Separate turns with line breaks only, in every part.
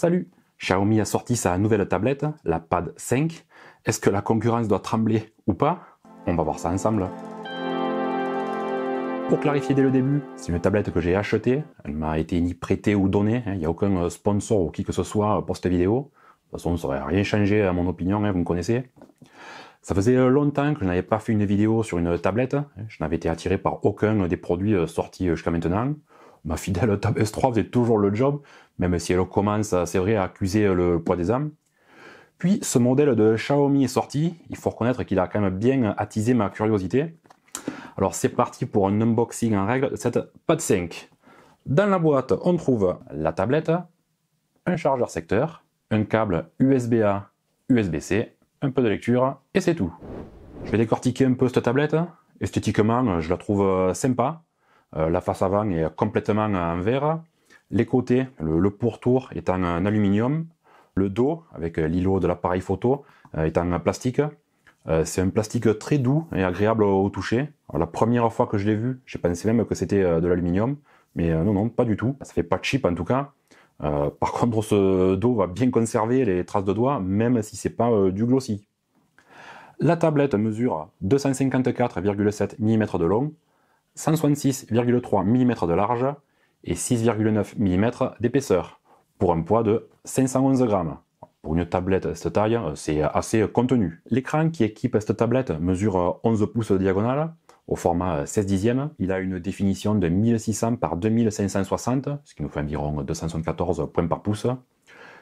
salut. Xiaomi a sorti sa nouvelle tablette, la Pad 5. Est-ce que la concurrence doit trembler ou pas On va voir ça ensemble. Pour clarifier dès le début, c'est une tablette que j'ai achetée. Elle m'a été ni prêtée ou donnée. Hein. Il n'y a aucun euh, sponsor ou qui que ce soit pour cette vidéo. De toute façon, ça n'aurait rien changé à mon opinion, hein, vous me connaissez. Ça faisait euh, longtemps que je n'avais pas fait une vidéo sur une tablette. Hein. Je n'avais été attiré par aucun des produits euh, sortis jusqu'à maintenant. Ma fidèle Tab S3 faisait toujours le job, même si elle commence, euh, c'est vrai, à accuser euh, le poids des âmes. Puis ce modèle de Xiaomi est sorti, il faut reconnaître qu'il a quand même bien attisé ma curiosité. Alors c'est parti pour un unboxing en règle de cette Pad 5. Dans la boîte, on trouve la tablette, un chargeur secteur, un câble USB-A, USB-C, un peu de lecture et c'est tout. Je vais décortiquer un peu cette tablette. Esthétiquement, je la trouve euh, sympa. Euh, la face avant est complètement en verre. Les côtés, le, pourtour est en, aluminium. Le dos, avec l'îlot de l'appareil photo, euh, est en plastique. Euh, c'est un plastique très doux et agréable au toucher. la première fois que je l'ai vu, j'ai pensé même que c'était de l'aluminium. Mais non, non, pas du tout. Ça fait pas cheap en tout cas. par contre, ce dos va bien conserver les traces de doigts, même si c'est pas du glossy. La tablette mesure 254,7 mm de long 166,3 mm de large et 6,9 mm d'épaisseur, pour un poids de 511 grammes. Pour une tablette de cette taille, c'est assez contenu. L'écran qui équipe cette tablette mesure 11 pouces de diagonale, au format 16 dixièmes. Il a une définition de 1600 par 2560, ce qui nous fait environ 274 points par pouce.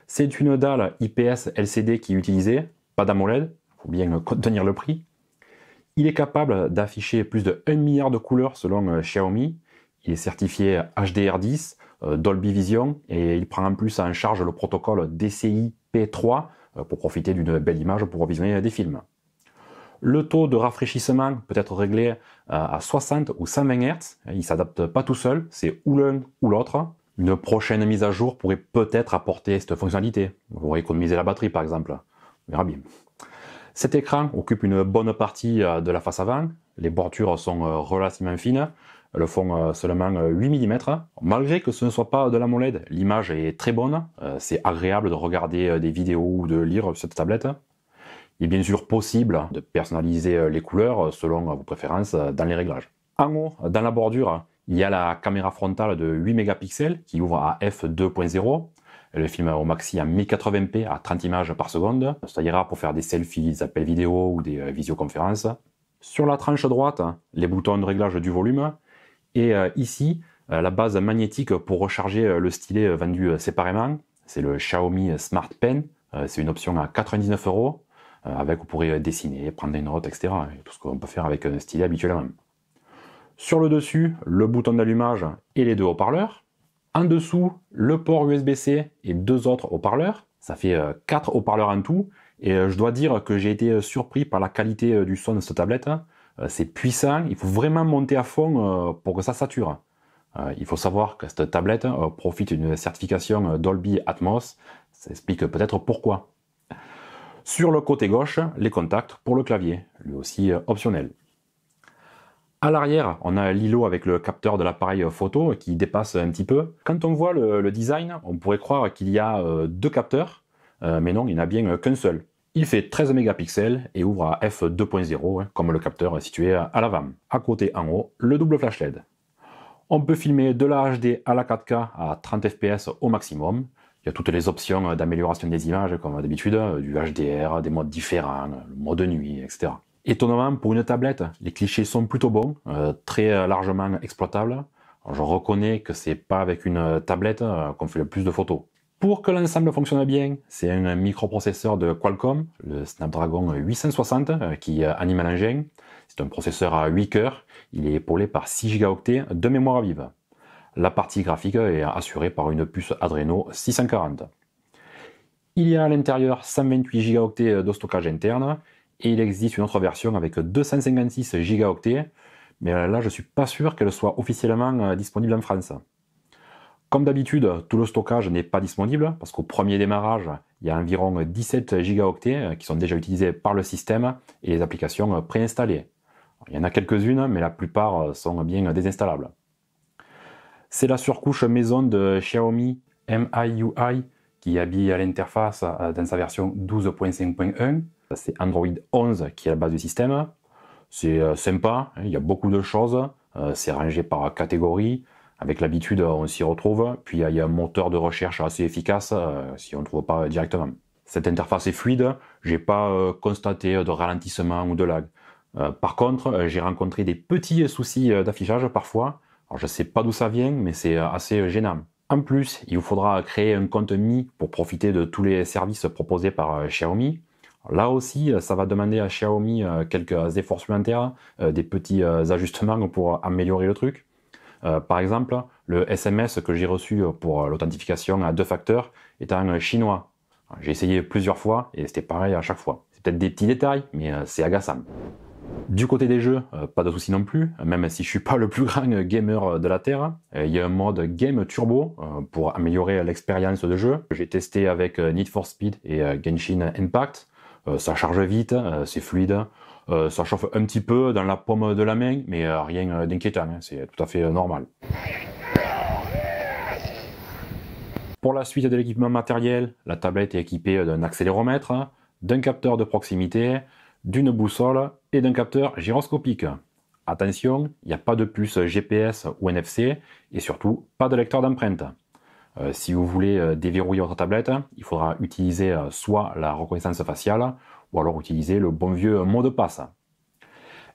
C'est une dalle IPS LCD qui est utilisée, pas d'AMOLED, faut bien contenir le prix. Il est capable d'afficher plus de 1 milliard de couleurs selon euh, Xiaomi. Il est certifié HDR10, euh, Dolby Vision et il prend en plus en charge le protocole DCI-P3 euh, pour profiter d'une belle image pour visionner des films. Le taux de rafraîchissement peut être réglé à 60 ou 120 Hz. Il s'adapte pas tout seul, c'est ou l'un ou l'autre. Une prochaine mise à jour pourrait peut-être apporter cette fonctionnalité. Vous pourrez économiser la batterie par exemple. On verra bien. Cet écran occupe une bonne partie euh, de la face avant. Les bordures sont euh, relativement fines. le fond euh, seulement 8 mm. Malgré que ce ne soit pas de la l'AMOLED, l'image est très bonne. C'est agréable de regarder des vidéos ou de lire sur cette tablette. Il est bien sûr possible de personnaliser les couleurs selon vos préférences dans les réglages. En haut, dans la bordure, il y a la caméra frontale de 8 mégapixels qui ouvre à f2.0 le film au maxi à 1080p à 30 images par seconde. Ça ira pour faire des selfies, des appels vidéo ou des euh, visioconférences. Sur la tranche droite, les boutons de réglage du volume. Et euh, ici, euh, la base magnétique pour recharger le stylet vendu séparément. C'est le Xiaomi Smart Pen. C'est une option à 99 euros. Avec, vous pourrez dessiner, prendre une note, etc. tout ce qu'on peut faire avec un stylet habituellement. Sur le dessus, le bouton d'allumage et les deux haut-parleurs. En dessous, le port USB-C et deux autres haut-parleurs. Ça fait euh, quatre haut-parleurs en tout. Et euh, je dois dire que j'ai été euh, surpris par la qualité du son de cette tablette. Hein. C'est puissant. Il faut vraiment monter à fond pour que ça sature. Hein. Il faut savoir que cette tablette hein, profite d'une certification Dolby Atmos. Ça explique peut-être pourquoi. Sur le côté gauche, les contacts pour le clavier, lui aussi optionnel. À l'arrière, on a l'îlot avec le capteur de l'appareil euh, photo qui dépasse un petit peu. Quand on voit le, design, on pourrait croire qu'il y a euh, deux capteurs, euh, mais non, il n'a bien qu'un seul. Il fait 13 mégapixels et ouvre à f2.0, hein, comme le capteur situé à l'avant. À côté, en haut, le double flash LED. On peut filmer de la HD à la 4K à 30 fps au maximum. Il y a toutes les options d'amélioration des images, comme d'habitude, du HDR, des modes différents, le mode nuit, etc. Étonnamment, pour une tablette, les clichés sont plutôt bons, euh, très euh, largement exploitables. Je reconnais que c'est pas avec une euh, tablette qu'on fait le plus de photos. Pour que l'ensemble fonctionne bien, c'est un microprocesseur de Qualcomm, le Snapdragon 860, qui anime l'engin. C'est un processeur à 8 cœurs. Il est épaulé par 6 Go de mémoire vive. La partie graphique est assurée par une puce Adreno 640. Il y a à l'intérieur 128 Go de stockage interne et il existe une autre version avec 256 gigaoctets, mais là je ne suis pas sûr qu'elle soit officiellement euh, disponible en France. Comme d'habitude, tout le stockage n'est pas disponible parce qu'au premier démarrage, il y a environ 17 gigaoctets euh, qui sont déjà utilisés par le système et les applications euh, préinstallées. Il y en a quelques-unes, mais la plupart sont bien désinstallables. C'est la surcouche maison de Xiaomi MIUI qui habille l'interface dans sa version 12.5.1 c'est Android 11 qui est la base du système. C'est euh, sympa, hein. il y a beaucoup de choses. Euh, c'est rangé par catégorie. Avec l'habitude, on s'y retrouve. Puis il y a un moteur de recherche assez efficace euh, si on ne trouve pas directement. Cette interface est fluide. J'ai pas constaté de ralentissement ou de lag. Par contre, j'ai rencontré des petits soucis d'affichage parfois. je ne sais pas d'où ça vient, mais c'est assez gênant. En plus, il vous faudra créer un compte Mi pour profiter de tous les services proposés par Xiaomi. Là aussi, euh, ça va demander à Xiaomi euh, quelques efforts supplémentaires, euh, des petits ajustements pour améliorer le truc. par exemple, le SMS que j'ai reçu pour l'authentification à deux facteurs est en chinois. J'ai essayé plusieurs fois et c'était pareil à chaque fois. C'est peut-être des petits détails, mais c'est agaçant. Du côté des jeux, pas de soucis non plus, même si je suis pas le plus grand gamer de la Terre. Il y a un mode Game Turbo pour améliorer l'expérience de jeu. J'ai testé avec Need for Speed et Genshin Impact. Euh, ça charge vite, euh, c'est fluide. Euh, ça chauffe un petit peu dans la paume de la main, mais rien d'inquiétant, hein, c'est tout à fait normal. Pour la suite de l'équipement matériel, la tablette est équipée d'un accéléromètre, d'un capteur de proximité, d'une boussole et d'un capteur gyroscopique. Attention, il n'y a pas de puce GPS ou NFC et surtout pas de lecteur d'empreintes. Euh, si vous voulez euh, déverrouiller votre tablette, il faudra utiliser euh, soit la reconnaissance faciale ou alors utiliser le bon vieux mot de passe.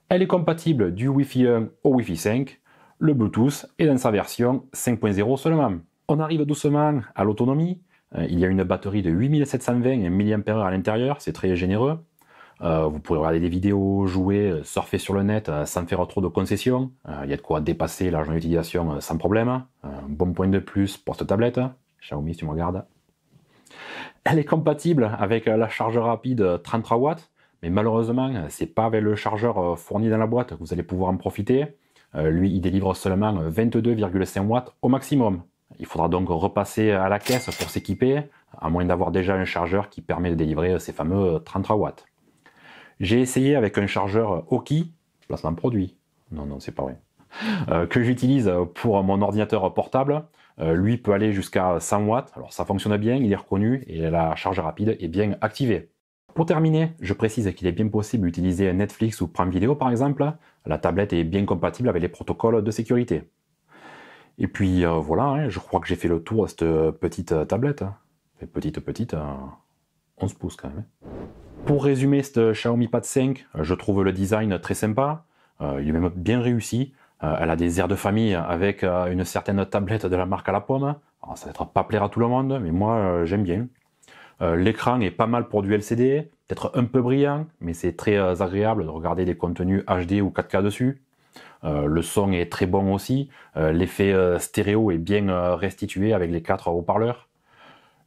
Elle est compatible du Wi-Fi 1 au Wi-Fi 5, le Bluetooth et dans sa version 5.0 seulement. On arrive doucement à l'autonomie. Il y a une batterie de 8720 mAh à l'intérieur, c'est très généreux. Euh, vous pourrez regarder des vidéos, jouer, euh, surfer sur le net euh, sans faire trop de concessions. Il y a de quoi dépasser l'argent d'utilisation sans problème. bon point de plus pour cette tablette. Xiaomi, si tu me regardes. Elle est compatible avec la charge rapide 33 w mais malheureusement, c'est pas avec le chargeur fourni dans la boîte que vous allez pouvoir en profiter. lui, il délivre seulement 22,5 watts au maximum. Il faudra donc repasser à la caisse pour s'équiper, à moins d'avoir déjà un chargeur qui permet de délivrer ces fameux 33 w j'ai essayé avec un chargeur Oki, placement produit. Non, non, c'est pas vrai. Euh, que j'utilise pour mon ordinateur portable. Euh, lui peut aller jusqu'à 100 watts. Alors ça fonctionne bien, il est reconnu et la charge rapide est bien activée. Pour terminer, je précise qu'il est bien possible d'utiliser Netflix ou Prime Video par exemple. La tablette est bien compatible avec les protocoles de sécurité. Et puis euh, voilà, hein, je crois que j'ai fait le tour de cette petite tablette. Petite, hein. petite, se pousse quand même. Hein. Pour résumer, ce euh, Xiaomi Pad 5, euh, je trouve le design très sympa. Euh, il est même bien réussi. elle a des airs de famille avec une certaine tablette de la marque à la pomme. ça ne va pas plaire à tout le monde, mais moi, j'aime bien. L'écran est pas mal pour du LCD, peut-être un peu brillant, mais c'est très agréable de regarder des contenus HD ou 4K dessus. le son est très bon aussi, l'effet stéréo est bien restitué avec les quatre haut-parleurs.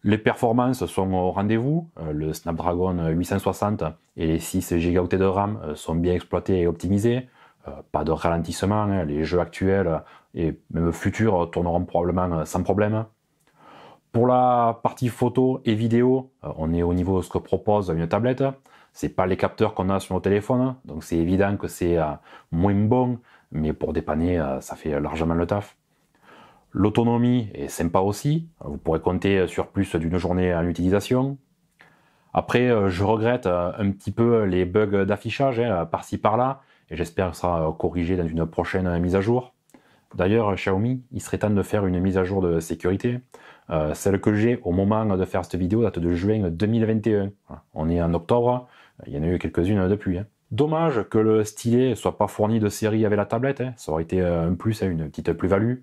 Les performances sont au rendez-vous. Euh, le Snapdragon 860 euh, et les 6 Go de RAM euh, sont bien exploités et optimisés. Pas de ralentissement, hein. les jeux actuels et même futurs tourneront probablement sans problème. Pour la partie photo et vidéo, on est au niveau de ce que propose une tablette. C'est pas les capteurs qu'on a sur nos téléphones, donc c'est évident que c'est moins bon, mais pour dépanner, ça fait largement le taf. L'autonomie est sympa aussi, vous pourrez compter sur plus d'une journée en utilisation. Après, euh, je regrette euh, un petit peu les bugs d'affichage hein, par-ci par-là, et j'espère que ça sera corrigé dans une prochaine mise à jour. D'ailleurs, Xiaomi, il serait temps de faire une mise à jour de sécurité. Euh, celle que j'ai au moment de faire cette vidéo date de juin 2021. On est en octobre, il y en a eu quelques-unes depuis. Hein. Dommage que le stylet soit pas fourni de série avec la tablette, hein. ça aurait été un plus, une petite plus-value.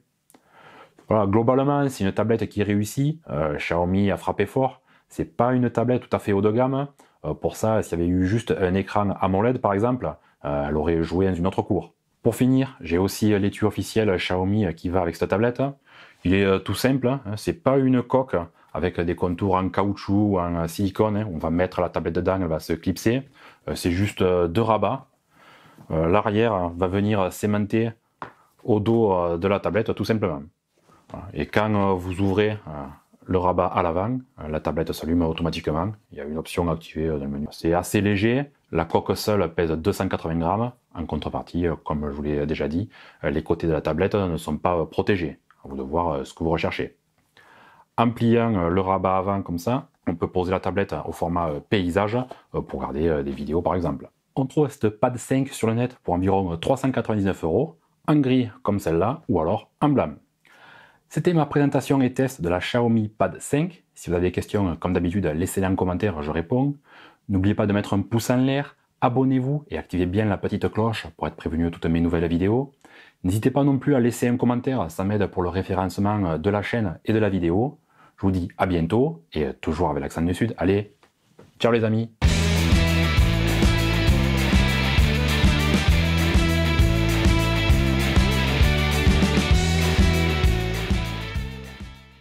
Voilà, globalement, c'est une tablette qui réussit. Euh, Xiaomi a frappé fort. C'est pas une tablette tout à fait haut de gamme. Euh, pour ça, s'il y avait eu juste un écran AMOLED par exemple, euh, elle aurait joué dans une autre cour. Pour finir, j'ai aussi l'étui officiel Xiaomi qui va avec cette tablette. Il est tout simple, hein. c'est pas une coque avec des contours en caoutchouc ou en silicone. Hein. On va mettre la tablette dedans, elle va se clipser. C'est juste deux rabats. L'arrière va venir sémenter au dos de la tablette tout simplement. Et quand euh, vous ouvrez euh, le rabat à l'avant, euh, la tablette s'allume automatiquement. Il y a une option activée dans le menu. C'est assez léger. La coque seule pèse 280 grammes. En contrepartie, comme je vous l'ai déjà dit, les côtés de la tablette ne sont pas protégés. vous de voir ce que vous recherchez. En pliant le rabat avant comme ça, on peut poser la tablette au format paysage pour garder des vidéos par exemple. On trouve cette Pad 5 sur le net pour environ 399 euros, en gris comme celle-là ou alors en blanc. C'était ma présentation et test de la Xiaomi Pad 5. Si vous avez des questions, comme d'habitude, laissez-les en commentaire, je réponds. N'oubliez pas de mettre un pouce en l'air, abonnez-vous et activez bien la petite cloche pour être prévenu de toutes mes nouvelles vidéos. N'hésitez pas non plus à laisser un commentaire, ça m'aide pour le référencement de la chaîne et de la vidéo. Je vous dis à bientôt et toujours avec l'accent du Sud. Allez, ciao les amis